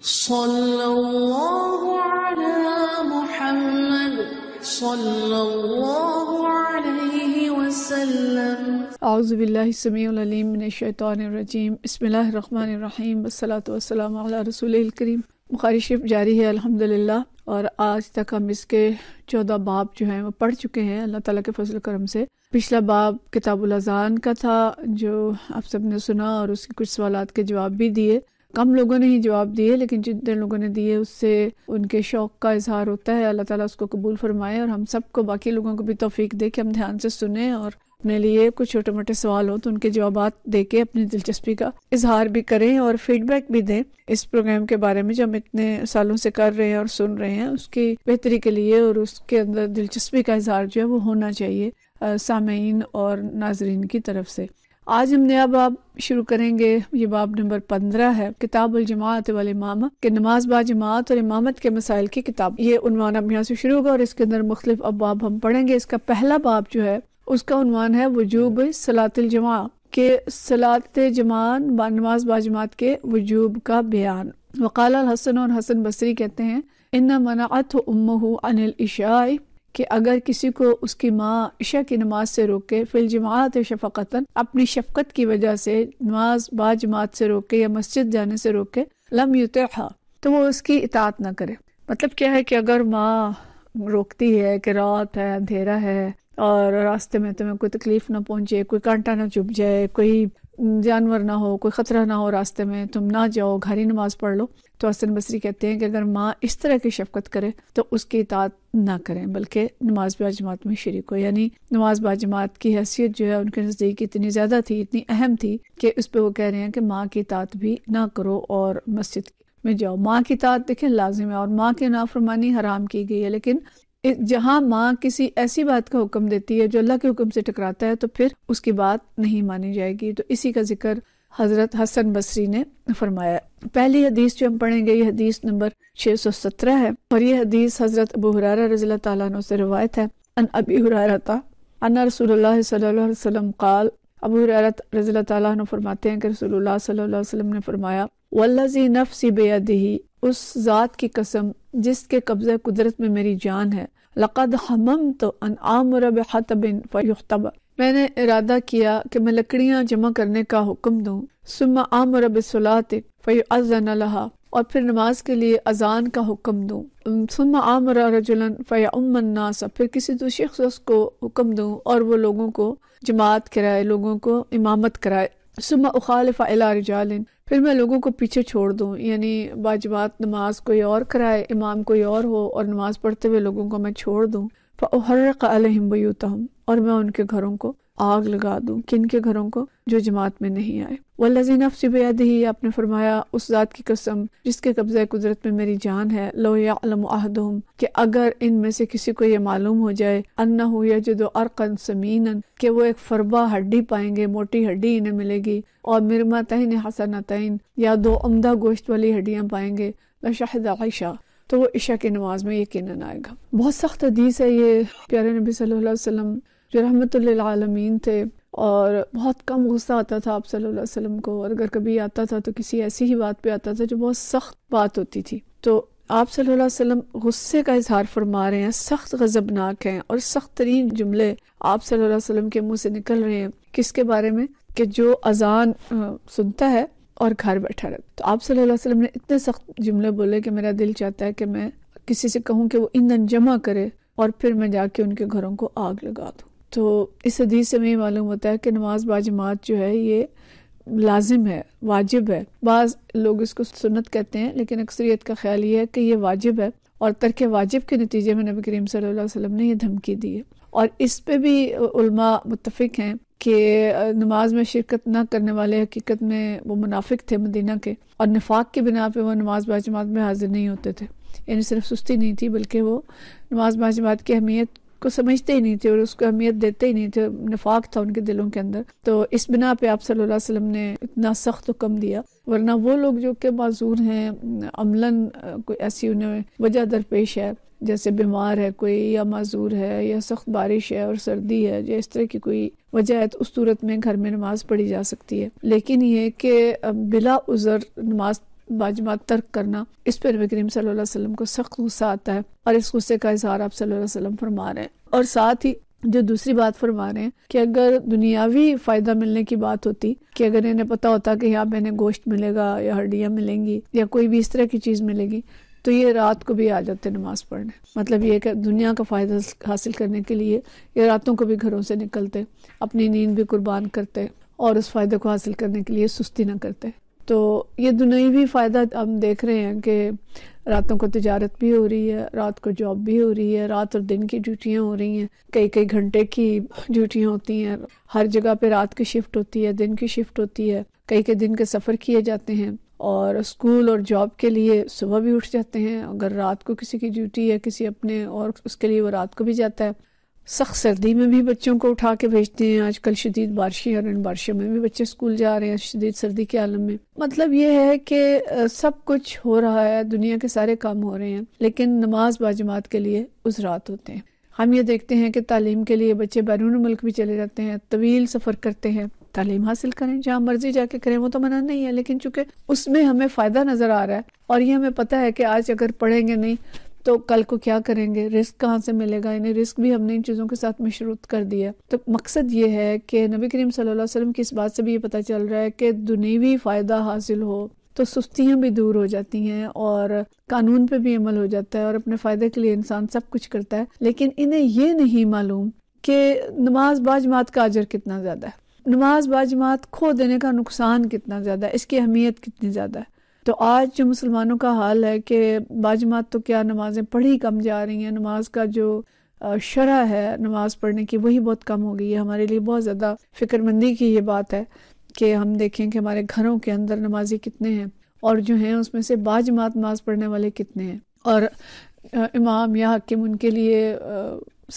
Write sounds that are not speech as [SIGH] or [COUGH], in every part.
सल्लल्लाहु रजीम करीम बुखारी शिफ जारी है अल्हम्दुलिल्लाह और आज तक हम इसके चौदह बाब जो हैं वो पढ़ चुके हैं अल्लाह ताला के फजल करम से पिछला बाब किताबुल अजान का था जो आप सबने सुना और उसके कुछ सवाल के जवाब भी दिए कम लोगों ने ही जवाब दिए लेकिन जितने लोगों ने दिए उससे उनके शौक़ का इजहार होता है अल्लाह ताला उसको कबूल फरमाए और हम सबको बाकी लोगों को भी तोफीक दे कि हम ध्यान से सुने और अपने लिए कुछ छोटे मोटे सवाल हो तो उनके जवाब दे के अपनी दिलचस्पी का इजहार भी करें और फीडबैक भी दें इस प्रोग्राम के बारे में जो हम इतने सालों से कर रहे हैं और सुन रहे हैं उसकी बेहतरी के लिए और उसके अंदर दिलचस्पी का इजहार जो है वो होना चाहिए सामीन और नाजरीन की तरफ से आज हम नया बाब शुरू करेंगे ये बाब नंबर पंद्रह है किताब जमात वाल इमाम के नमाज बाजमात और इमामत के मसाइल की किताब ये उनवान अब यहाँ से शुरू होगा और इसके अंदर मुख्तलिफ अबाब हम पढ़ेंगे इसका पहला बाब जो है उसका उनवान है वजूब सलातुल जमा के सलात जमान नमाज बाजमात के वजूब का बयान वकाल हसन और हसन बसरी कहते हैं इन्ना मनात उम्म अनिल इशाई कि अगर किसी को उसकी माँ ईशा की नमाज से रोके फिल जमात शफ़क़ता अपनी शफकत की वजह से नमाज बाजमात से रोके या मस्जिद जाने से रोके लम युत तो वो उसकी इतात ना करे मतलब क्या है कि अगर माँ रोकती है कि रात है अंधेरा है और रास्ते में तुम्हें कोई तकलीफ ना पहुंचे कोई कांटा ना चुप जाए कोई जानवर ना हो कोई ख़तरा ना हो रास्ते में तुम ना जाओ घर ही नमाज पढ़ लो तो हसन बसरी कहते हैं कि अगर माँ इस तरह की शफकत करे तो उसकी इतात ना करें बल्कि नमाज बाजमात में शरीक हो यानी नमाज बाजमात की हैसियत जो है उनके नज़दीक इतनी ज़्यादा थी इतनी अहम थी कि उस पर वो कह रहे हैं कि माँ की इतात भी ना करो और मस्जिद में जाओ माँ की तात देखें लाजिम है और माँ की नाफरमानी हराम की गई है लेकिन जहां माँ किसी ऐसी बात का हुक्म देती है जो अल्लाह के हुक्म से टकराता है तो फिर उसकी बात नहीं मानी जाएगी तो इसी का जिक्र हज़रत हसन बसरी ने फरमाया पहली हदीस जो हम पढ़ेंगे ये हदीस नंबर 617 है और ये हदीस हज़रत अबू हुरारा रजी तु से रवायत है अन अबी हुरारा था अना रसूल अबू हुरारा रजील तु फरमाते हैं कि रसूल सल्ला वसलम ने फरमाया वल्लाजी नफ़सी बेअदही उस ज़ात की कसम जिसके कब्जे कुदरत में मेरी जान है लक़द हमम तो अन आमरब हतबिन फ़युख्तब मैंने इरादा किया कि मैं लकड़ियाँ जमा करने का हुक्म दूँ सुम आमरब सलात फ़यन लहा और फिर नमाज के लिए अजान का हुक्म दूँ सुम आमरा रजुलन फ़या उमन्नास फिर किसी दो शख्स को हुक्म दूँ और वो लोगों को जमात कराए लोगों को इमामत कराए सुम उखालफ़ा अला रजालिन फिर मैं लोगों को पीछे छोड़ दूँ यानी बाजबात नमाज कोई और कराए इमाम कोई और हो और नमाज पढ़ते हुए लोगों को मैं छोड़ दूँ फ़हर अलहम हूँ और मैं उनके घरों को आग लगा दूं किन के घरों को जो जमात में नहीं आए वल्लाजी नफसी बेद ही आपने फरमाया उस ज़ात की कसम जिसके कब्जे कुदरत में मेरी जान है लो यालमहदम कि अगर इनमें से किसी को ये मालूम हो जाए अन्ना हो या जो अरकन समीन कि वो एक फरबा हड्डी पाएंगे मोटी हड्डी इन्हें मिलेगी और मिर्मा तैन हसन तैन या दो उमदा गोश्त वाली हड्डियाँ पाएंगे शाहिद तो वो ईशा की नमाज में यकीन आएगा बहुत सख्त हदीस है ये प्यारे नबी सल्लल्लाहु अलैहि वसल्लम जो रहमत आलमीन थे और बहुत कम गुस्सा आता था आप सल्लल्लाहु अलैहि वसल्लम को और अगर कभी आता था तो किसी ऐसी ही बात पे आता था जो बहुत सख्त बात होती थी तो आप सल्लल्लाहु अलैहि वसल्लम गुस्से का इजहार फरमा रहे हैं सख्त गजबनाक हैं और सख्त तरीन जुमले आप सल्लल्लाहु अलैहि वसल्लम के मुंह से निकल रहे हैं किसके बारे में कि जो अजान सुनता है और घर बैठा रहे तो आप सल्लल्लाहु अलैहि वसल्लम ने इतने सख्त जुमले बोले कि मेरा दिल चाहता है कि मैं किसी से कहूँ कि वो ईंधन जमा करे और फिर मैं जाके उनके घरों को आग लगा दूँ तो इस हदीस से हमें मालूम होता है कि नमाज बाजमात जो है ये लाजिम है वाजिब है बाज़ लोग इसको सुन्नत कहते हैं लेकिन अक्सरियत का ख्याल ये है कि ये वाजिब है और तरक वाजिब के नतीजे में नबी करीम सल्लम ने यह धमकी दी है और इस पर भी मुतफ़ मुतफिक हैं कि नमाज में शिरकत ना करने वाले हकीकत में वो मुनाफिक थे मदीना के और नफाक के बिना पर वह नमाज बाजमात में हाजिर नहीं होते थे यानी सिर्फ सुस्ती नहीं थी बल्कि वो नमाज बाजमात की अहमियत को समझते ही नहीं थे और उसको अहमियत देते ही नहीं थे नफाक था उनके दिलों के अंदर तो इस बिना पे आप सल्लल्लाहु अलैहि वसल्लम ने इतना सख्त हुक्म दिया वरना वो लोग जो के माजूर हैं अमलन कोई ऐसी उन्हें वजह दरपेश है जैसे बीमार है कोई या माजूर है या सख्त बारिश है और सर्दी है या इस तरह की कोई वजह है तो उस सूरत में घर में नमाज पढ़ी जा सकती है लेकिन ये कि बिला उज़र नमाज बाजमा तर्क करना इस पर नबी करीम सल्लल्लाहु अलैहि वसल्लम को सख्त गुस्सा आता है और इस गुस्से का इजहार आप सल्लल्लाहु अलैहि वसल्लम फरमा रहे हैं और साथ ही जो दूसरी बात फरमा रहे हैं कि अगर दुनियावी फायदा मिलने की बात होती कि अगर इन्हें पता होता कि यहाँ मैंने गोश्त मिलेगा या हड्डियाँ मिलेंगी या कोई भी इस तरह की चीज़ मिलेगी तो ये रात को भी आ जाते नमाज पढ़ने मतलब ये कि दुनिया का फ़ायदा हासिल करने के लिए ये रातों को भी घरों से निकलते अपनी नींद भी कुर्बान करते और उस फ़ायदे को हासिल करने के लिए सुस्ती ना करते तो ये दुनिया भी फ़ायदा हम देख रहे हैं कि रातों को तजारत भी हो रही है रात को जॉब भी हो रही है रात और दिन की ड्यूटियाँ हो रही हैं कई कई घंटे की ड्यूटियाँ होती हैं हर जगह पे रात की शिफ्ट होती है दिन की शिफ्ट होती है कई कई दिन के सफ़र किए जाते हैं और स्कूल और जॉब के लिए सुबह भी उठ जाते हैं अगर रात को किसी की ड्यूटी है किसी अपने और उसके लिए वो रात को भी जाता है सख्त सर्दी में भी बच्चों को उठा के भेजते हैं आजकल शदीद बारिशें और इन बारिशों में भी बच्चे स्कूल जा रहे हैं शदीद सर्दी के आलम में मतलब ये है कि सब कुछ हो रहा है दुनिया के सारे काम हो रहे हैं लेकिन नमाज बाजमात के लिए उस रात होते हैं हम ये देखते हैं कि तालीम के लिए बच्चे बैरून मुल्क भी चले जाते हैं तवील सफ़र करते हैं तालीम हासिल करें जहाँ मर्जी जाके करें वो तो मना नहीं है लेकिन चूंकि उसमें हमें फ़ायदा नज़र आ रहा है और ये हमें पता है कि आज अगर पढ़ेंगे नहीं तो कल को क्या करेंगे रिस्क कहाँ से मिलेगा इन्हें रिस्क भी हमने इन चीज़ों के साथ मशरूत कर दिया तो मकसद ये है कि नबी करीम सल अलैहि वसल्लम की इस बात से भी ये पता चल रहा है कि दुनियावी फ़ायदा हासिल हो तो सुस्तियाँ भी दूर हो जाती हैं और कानून पे भी अमल हो जाता है और अपने फ़ायदे के लिए इंसान सब कुछ करता है लेकिन इन्हें ये नहीं मालूम कि नमाज बाजमात का अजर कितना ज़्यादा है नमाज बाजमात खो देने का नुकसान कितना ज़्यादा है इसकी अहमियत कितनी ज़्यादा है तो आज जो मुसलमानों का हाल है कि बाजमात तो क्या नमाज़ें पढ़ी कम जा रही हैं नमाज का जो शरह है नमाज़ पढ़ने की वही बहुत कम हो गई है हमारे लिए बहुत ज़्यादा फ़िक्रमंदी की ये बात है कि हम देखें कि हमारे घरों के अंदर नमाजी कितने हैं और जो हैं उसमें से बाजमात नमाज पढ़ने वाले कितने हैं और इमाम या हकीम उनके लिए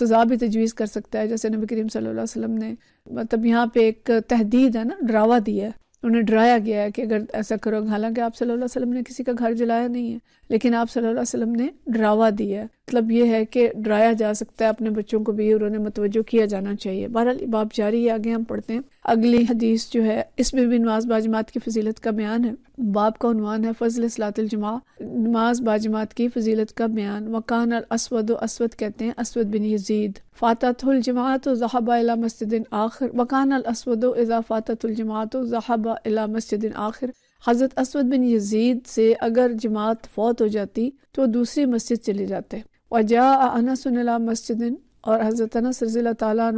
सज़ा भी तजवीज़ कर सकता है जैसे नबी करीम सल्लल्लाहु अलैहि वसल्लम ने मतलब यहाँ पे एक तहदीद है ना डरावा दिया है उन्हें डराया गया है कि अगर ऐसा करोगे हालांकि आप सल्लल्लाहु अलैहि वसल्लम ने किसी का घर जलाया नहीं है लेकिन आप सल्लल्लाहु अलैहि वसल्लम ने डरावा दिया है मतलब ये है कि डराया जा सकता है अपने बच्चों को भी और उन्हें मतवजो किया जाना चाहिए बहरहाल बाप जारी है आगे हम पढ़ते हैं अगली हदीस जो है इसमें भी नमाज बाजमात की फजीलत का बयान है बाप का उनवान है फजल सलातुलजमा नमाज बाजमात की फजीलत का बयान वकान अल असवद असवद कहते हैं असवद बिन यजीद फ़ातुलजमात जहाबा मस्जिद आखिर वकान अल असवद इज़ा फ़ातुलजमात जहाबा मस्जिद आखिर हज़रत असवद बिन यजीद से अगर जमात फौत हो जाती तो दूसरी मस्जिद चले जाते वजा अनस मस्जिद और हज़रत अनस रज़ी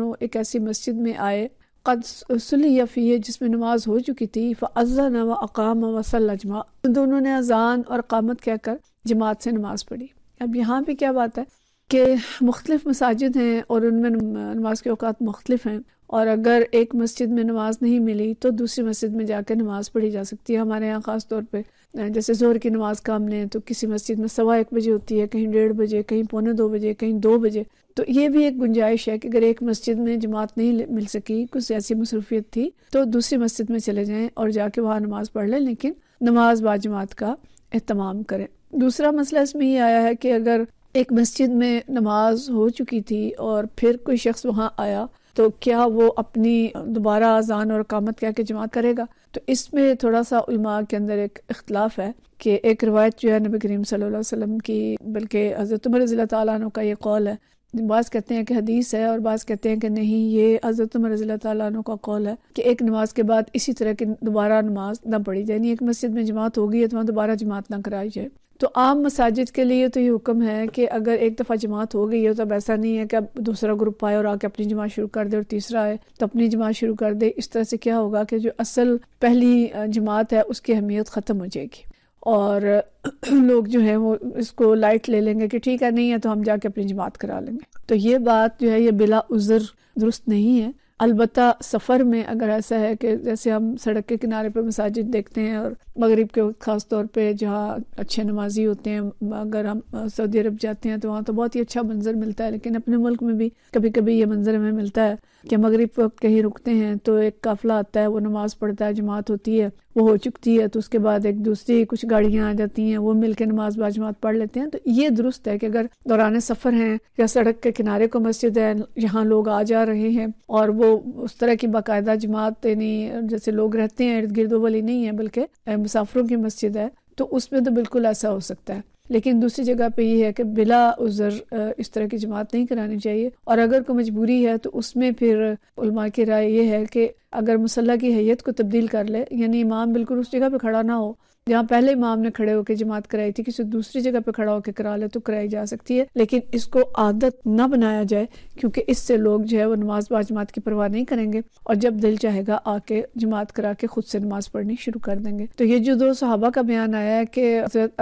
तु एक ऐसी मस्जिद में आए कद सलीफ़ी जिसमें नमाज हो चुकी थी फजा व अकाम वसलजमा दोनों ने अजान और कामत कहकर जमात से नमाज़ पढ़ी अब यहाँ पे क्या बात है कि मुख्तलिफ़ मसाजिद हैं और उनमें नमाज के अवकात मुख्तलिफ हैं और अगर एक मस्जिद में नमाज नहीं मिली तो दूसरी मस्जिद में जाकर नमाज पढ़ी जा सकती है हमारे यहाँ ख़ास तौर पर जैसे जोर की नमाज़ का हम लें तो किसी मस्जिद में सवा एक बजे होती है कहीं डेढ़ बजे कहीं पौने दो बजे कहीं दो बजे तो ये भी एक गुंजाइश है कि अगर एक मस्जिद में जमात नहीं मिल सकी कुछ ऐसी मसरूफियत थी तो दूसरी मस्जिद में चले जाएं और जाके वहाँ नमाज पढ़ लें लेकिन नमाज बाजमात का अहतमाम करें दूसरा मसला इसमें यह आया है कि अगर एक मस्जिद में नमाज हो चुकी थी और फिर कोई शख्स वहाँ आया तो क्या वो अपनी दोबारा अजान और अकामत क्या के जमात करेगा तो इसमें थोड़ा सा उलमा के अंदर एक अख्तिलाफ़ है कि एक रिवायत जो है नबी करीम सल्लल्लाहु अलैहि वसल्लम की बल्कि हज़रत उमर रज़ी का ये कौल है बाज़ कहते हैं कि हदीस है और बास कहते हैं कि नहीं ये हज़रत उमर रज़ी तु का कौल है कि एक नमाज के बाद इसी तरह की दोबारा नमाज ना पढ़ी जाए यानी एक मस्जिद में जमात हो गई है तो वहाँ दोबारा जमात ना कराई जाए तो आम मसाजिद के लिए तो ये हुक्म है कि अगर एक दफ़ा जमात हो गई है तो अब ऐसा नहीं है कि अब दूसरा ग्रुप आए और आके अपनी जमात शुरू कर दे और तीसरा आए तो अपनी जमात शुरू कर दे इस तरह से क्या होगा कि जो असल पहली जमात है उसकी अहमियत ख़त्म हो जाएगी और [CLEARS THROAT] लोग जो है वो इसको लाइट ले लेंगे कि ठीक है नहीं है तो हम जाके अपनी जमात करा लेंगे तो ये बात जो है ये बिला उज़र दुरुस्त नहीं है अलबत् सफ़र में अगर ऐसा है कि जैसे हम सड़क के किनारे पर मसाजिद देखते हैं और मगरब के ख़ास तौर पर जहाँ अच्छे नमाजी होते हैं अगर हम सऊदी अरब जाते हैं तो वहाँ तो बहुत ही अच्छा मंज़र मिलता है लेकिन अपने मुल्क में भी कभी कभी ये मंज़र हमें मिलता है कि मगरब वक्त कहीं रुकते हैं तो एक काफ़िला आता है वो नमाज़ पढ़ता है जमात होती है वो हो चुकती है तो उसके बाद एक दूसरी कुछ गाड़ियाँ आ जाती हैं वो मिलकर नमाज बाजमात पढ़ लेते हैं तो ये दुरुस्त है कि अगर दौरान सफ़र हैं या सड़क के किनारे को मस्जिद है यहाँ लोग आ जा रहे हैं और वो उस तरह की बाकायदा जमात यानी जैसे लोग रहते हैं इर्द गिर्द वाली नहीं है बल्कि मुसाफरों की मस्जिद है तो उसमें तो बिल्कुल ऐसा हो सकता है लेकिन दूसरी जगह पे ये है कि बिला उज़र इस तरह की जमात नहीं करानी चाहिए और अगर कोई मजबूरी है तो उसमें फिर उलमा की राय ये है कि अगर मसल्ला की हैत को तब्दील कर ले यानी इमाम बिल्कुल उस जगह पे खड़ा ना हो जहाँ पहले इमाम ने खड़े होकर जमात कराई थी किसी दूसरी जगह पे खड़ा होकर करा ले तो कराई जा सकती है लेकिन इसको आदत न बनाया जाए क्योंकि इससे लोग जो है वो नमाज जमात की परवाह नहीं करेंगे और जब दिल चाहेगा आके जमात करा के खुद से नमाज पढ़नी शुरू कर देंगे तो ये जो दो सहाबा का बयान आया है कि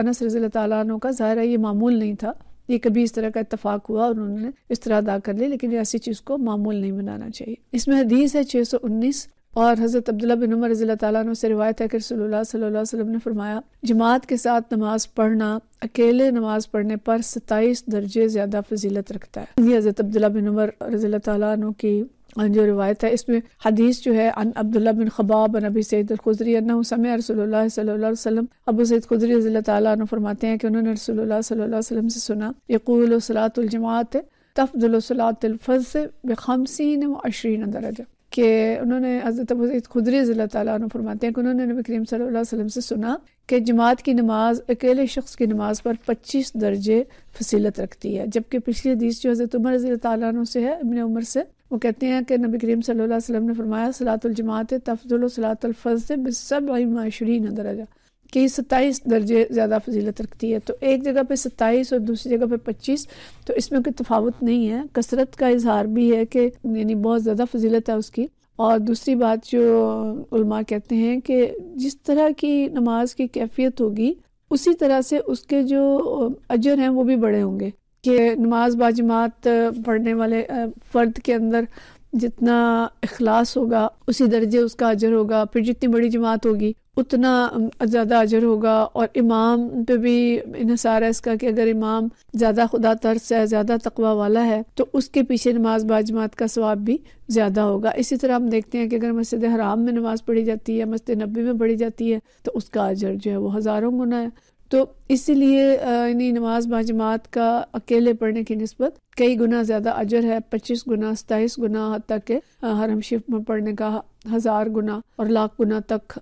अनस रजी तु का ज़ाहिर ये मामूल नहीं था ये कभी इस तरह का इतफाक हुआ और उन्होंने इस तरह अदा कर ली लेकिन ऐसी चीज़ को मामूल नहीं बनाना चाहिए इसमें हदीस है छह सौ उन्नीस और हज़रत अब्दुल्ला बिन उमर रज़ी तु से रिवायत है कि सल्ला वसम ने फरमाया जमात के साथ नमाज पढ़ना अकेले नमाज पढ़ने पर सताईस दर्जे ज़्यादा फजीलत रखता है ये हज़रत अब्दुल्ला बिन उमर रज़ी तु की जो रिवायत है इसमें हदीस जो है अब्दुल्ला बिन खबाब नबी सैद खुदरी समय रसोल्ला अबू सैद खुदरी रजी तु फरमाते हैं कि उन्होंने रसोल्ला से सुना यकूल सलातुलजमात तफदुलसलातफ़ज़ बखमसिन व अशरीन दरजा कि उन्होंने हज़रत अबू खुदरी रज़ी तैन फरमाते हैं कि उन्होंने नबी करीम वसल्लम से सुना कि जमात की नमाज अकेले शख्स की नमाज पर पच्चीस दर्जे फसीलत रखती है जबकि पिछली हदीस जो हज़रत उमर रजील तु से है इबन उमर से वो कहते हैं कि नबी करीम सल्लल्लाहु अलैहि वसल्लम ने फरमाया सलातुल सलातुल जमात तफजुल सलातुलजमात से बिसब माशरीन दर्जा कि सत्ताईस दर्जे ज़्यादा फजीलत रखती है तो एक जगह पे सत्ताईस और दूसरी जगह पे पच्चीस तो इसमें कोई तफावत नहीं है कसरत का इजहार भी है कि यानी बहुत ज़्यादा फजीलत है उसकी और दूसरी बात जो उलमा कहते हैं कि जिस तरह की नमाज की कैफियत होगी उसी तरह से उसके जो अजर हैं वो भी बड़े होंगे कि नमाज बाजमात पढ़ने वाले फ़र्द के अंदर जितना अखलास होगा उसी दर्जे उसका अजर होगा फिर जितनी बड़ी जमात होगी उतना ज़्यादा अजर होगा और इमाम पे भी इसार है इसका कि अगर इमाम ज़्यादा खुदा तर्स है ज़्यादा तकवा वाला है तो उसके पीछे नमाज बाजमात का स्वाब भी ज़्यादा होगा इसी तरह हम देखते हैं कि अगर मस्जिद हराम में नमाज़ पढ़ी जाती है मस्जिद नबी में पढ़ी जाती है तो उसका अजर जो है वो हज़ारों गुना है तो इसीलिए यानी नमाज बाजमात का अकेले पढ़ने की नस्बत कई गुना ज़्यादा अजर है पच्चीस गुना सताइस गुना हद तक के हरम शिफ में पढ़ने का हज़ार गुना और लाख गुना तक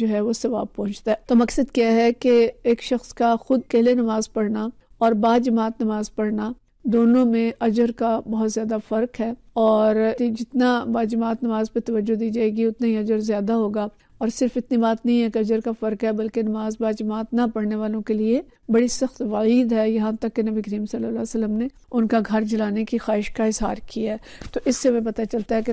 जो है वो सवाब पहुंचता है तो मकसद क्या है कि एक शख्स का खुद अकेले नमाज पढ़ना और बाजमात नमाज पढ़ना दोनों में अजर का बहुत ज़्यादा फ़र्क है और जितना बाजमात नमाज पर तोज्जो दी जाएगी उतना ही अजर ज़्यादा होगा और सिर्फ इतनी बात नहीं है कि अजर का फ़र्क है बल्कि नमाज बाजमात ना पढ़ने वालों के लिए बड़ी सख्त वाइद है यहाँ तक कि नबी करीम सल्लल्लाहु अलैहि वसल्लम ने उनका घर जलाने की ख्वाहिश का इजहार किया है तो इससे हमें पता चलता है कि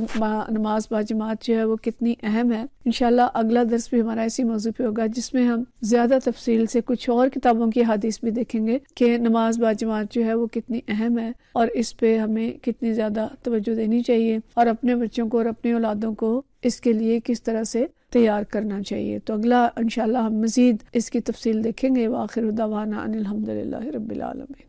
नमाज बाजमात जो है वो कितनी अहम है इन अगला दर्स भी हमारा इसी मौजू पर होगा जिसमें हम ज़्यादा तफसील से कुछ और किताबों की हादिस भी देखेंगे कि नमाज बाजमात जो है वो कितनी अहम है और इस पर हमें कितनी ज़्यादा तोज्जो देनी चाहिए और अपने बच्चों को और अपनी औलादों को इसके लिए किस तरह से तैयार करना चाहिए तो अगला इन हम मज़ीद इसकी तफसील देखेंगे वाखिर दावाना अनिलहमदिल्ला रबालमी